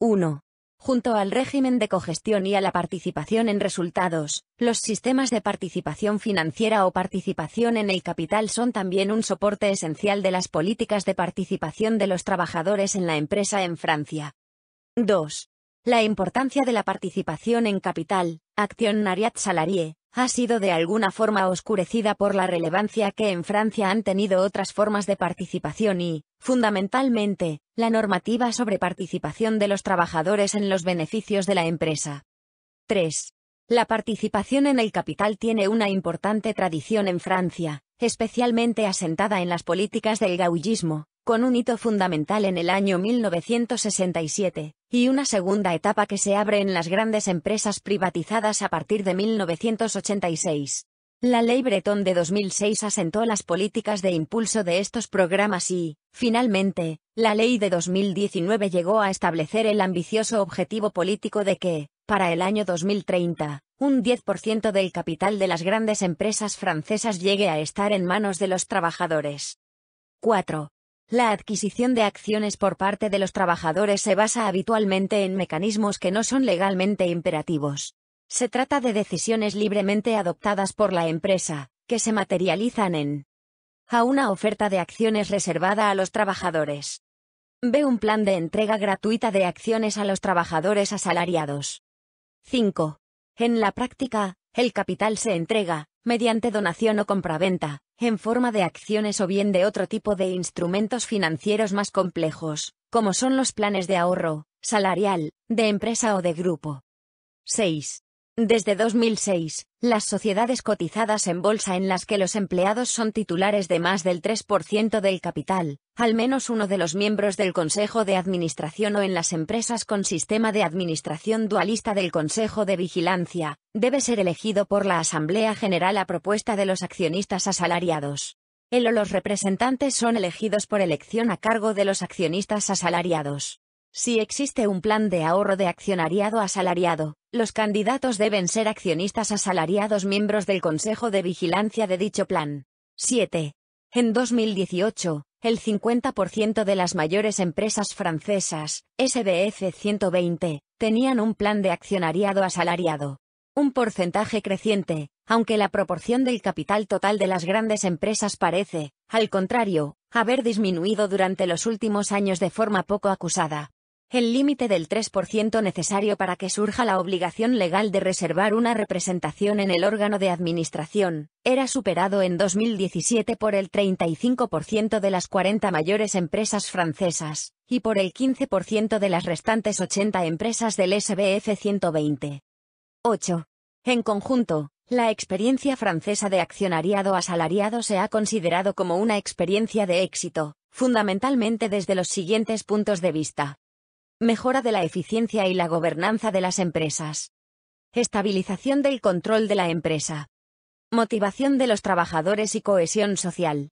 1. Junto al régimen de cogestión y a la participación en resultados, los sistemas de participación financiera o participación en el capital son también un soporte esencial de las políticas de participación de los trabajadores en la empresa en Francia. 2. La importancia de la participación en capital, accionariat salarié, ha sido de alguna forma oscurecida por la relevancia que en Francia han tenido otras formas de participación y, fundamentalmente, la normativa sobre participación de los trabajadores en los beneficios de la empresa. 3. La participación en el capital tiene una importante tradición en Francia, especialmente asentada en las políticas del gaullismo, con un hito fundamental en el año 1967, y una segunda etapa que se abre en las grandes empresas privatizadas a partir de 1986. La ley Bretón de 2006 asentó las políticas de impulso de estos programas y, finalmente, la ley de 2019 llegó a establecer el ambicioso objetivo político de que, para el año 2030, un 10% del capital de las grandes empresas francesas llegue a estar en manos de los trabajadores. 4. La adquisición de acciones por parte de los trabajadores se basa habitualmente en mecanismos que no son legalmente imperativos. Se trata de decisiones libremente adoptadas por la empresa, que se materializan en a una oferta de acciones reservada a los trabajadores. B. Un plan de entrega gratuita de acciones a los trabajadores asalariados. 5. En la práctica, el capital se entrega, mediante donación o compraventa, en forma de acciones o bien de otro tipo de instrumentos financieros más complejos, como son los planes de ahorro, salarial, de empresa o de grupo. 6. Desde 2006, las sociedades cotizadas en bolsa en las que los empleados son titulares de más del 3% del capital, al menos uno de los miembros del Consejo de Administración o en las empresas con sistema de administración dualista del Consejo de Vigilancia, debe ser elegido por la Asamblea General a propuesta de los accionistas asalariados. El o los representantes son elegidos por elección a cargo de los accionistas asalariados. Si existe un plan de ahorro de accionariado asalariado, los candidatos deben ser accionistas asalariados miembros del Consejo de Vigilancia de dicho plan. 7. En 2018, el 50% de las mayores empresas francesas, SBF 120, tenían un plan de accionariado asalariado. Un porcentaje creciente, aunque la proporción del capital total de las grandes empresas parece, al contrario, haber disminuido durante los últimos años de forma poco acusada el límite del 3% necesario para que surja la obligación legal de reservar una representación en el órgano de administración, era superado en 2017 por el 35% de las 40 mayores empresas francesas, y por el 15% de las restantes 80 empresas del SBF 120. 8. En conjunto, la experiencia francesa de accionariado asalariado se ha considerado como una experiencia de éxito, fundamentalmente desde los siguientes puntos de vista mejora de la eficiencia y la gobernanza de las empresas. Estabilización del control de la empresa. Motivación de los trabajadores y cohesión social.